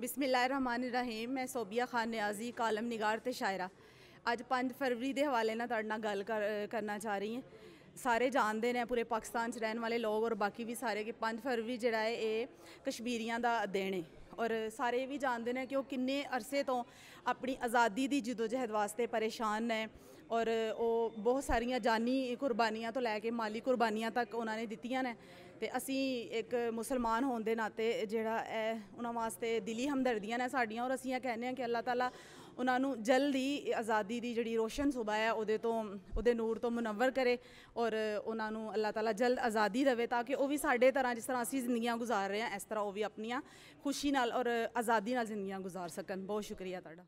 ਬਿਸਮਿਲ੍ਲਾਹਿਰਰਹਿਮਾਨਿਰਰਹੀਮ ਮੈਂ ਸੋਬੀਆ ਖਾਨ ਨਿਆਜ਼ੀ ਕਾਲਮ ਨਿਗਾਰ ਤੇ ਸ਼ਾਇਰਾ ਅੱਜ 5 ਫਰਵਰੀ ਦੇ ਹਵਾਲੇ ਨਾਲ ਤੁਹਾਡੇ ਨਾਲ ਗੱਲ ਕਰਨਾ ਚਾਹ ਰਹੀ ਹਾਂ ਸਾਰੇ ਜਾਣਦੇ ਨੇ ਪੂਰੇ ਪਾਕਿਸਤਾਨ 'ਚ ਰਹਿਣ ਵਾਲੇ ਲੋਕ ਔਰ ਬਾਕੀ ਵੀ ਸਾਰੇ ਕਿ 5 ਫਰਵਰੀ ਜਿਹੜਾ ਹੈ ਇਹ ਕਸ਼ਮੀਰੀਆਂ ਦਾ ਦਿਨ ਹੈ ਔਰ ਸਾਰੇ ਵੀ ਜਾਣਦੇ ਨੇ ਕਿ ਉਹ ਕਿੰਨੇ ਅਰਸੇ ਤੋਂ ਆਪਣੀ ਆਜ਼ਾਦੀ ਦੀ ਜਦੋਜਹਿਦ ਵਾਸਤੇ ਪਰੇਸ਼ਾਨ ਨੇ ਔਰ ਉਹ ਬਹੁਤ ਸਾਰੀਆਂ ਜਾਨੀ ਕੁਰਬਾਨੀਆਂ ਤੋਂ ਲੈ ਕੇ ਮਾਲੀ ਕੁਰਬਾਨੀਆਂ ਤੱਕ ਉਹਨਾਂ ਨੇ ਦਿੱਤੀਆਂ ਨੇ ਤੇ ਅਸੀਂ ਇੱਕ ਮੁਸਲਮਾਨ ਹੋਣ ਦੇ ਨਾਤੇ ਜਿਹੜਾ ਇਹ ਉਹਨਾਂ ਵਾਸਤੇ ਦਿਲੀ ਹਮਦਰਦੀਆਂ ਨੇ ਸਾਡੀਆਂ ਔਰ ਅਸੀਂ ਇਹ ਕਹਿੰਦੇ ਹਾਂ ਕਿ ਅੱਲਾਹ ਤਾਲਾ ਉਹਨਾਂ ਨੂੰ ਜਲਦੀ ਆਜ਼ਾਦੀ ਦੀ ਜਿਹੜੀ ਰੋਸ਼ਨ ਸੁਬਾ ਹੈ ਉਹਦੇ ਤੋਂ ਉਹਦੇ ਨੂਰ ਤੋਂ ਮਨਵਰ ਕਰੇ ਔਰ ਉਹਨਾਂ ਨੂੰ ਅੱਲਾਹ ਤਾਲਾ ਜਲਦ ਆਜ਼ਾਦੀ ਦੇਵੇ ਤਾਂ ਕਿ ਉਹ ਵੀ ਸਾਡੇ ਤਰ੍ਹਾਂ ਜਿਸ ਤਰ੍ਹਾਂ ਅਸੀਂ ਜ਼ਿੰਦਗੀਆਂ گزار ਰਹੇ ਹਾਂ ਇਸ ਤਰ੍ਹਾਂ ਉਹ ਵੀ ਆਪਣੀਆਂ ਖੁਸ਼ੀ ਨਾਲ ਔਰ ਆਜ਼ਾਦੀ ਨਾਲ ਜ਼ਿੰਦਗੀਆਂ گزار ਸਕਣ ਬਹੁਤ ਸ਼ੁਕਰੀਆ ਤੁਹਾਡਾ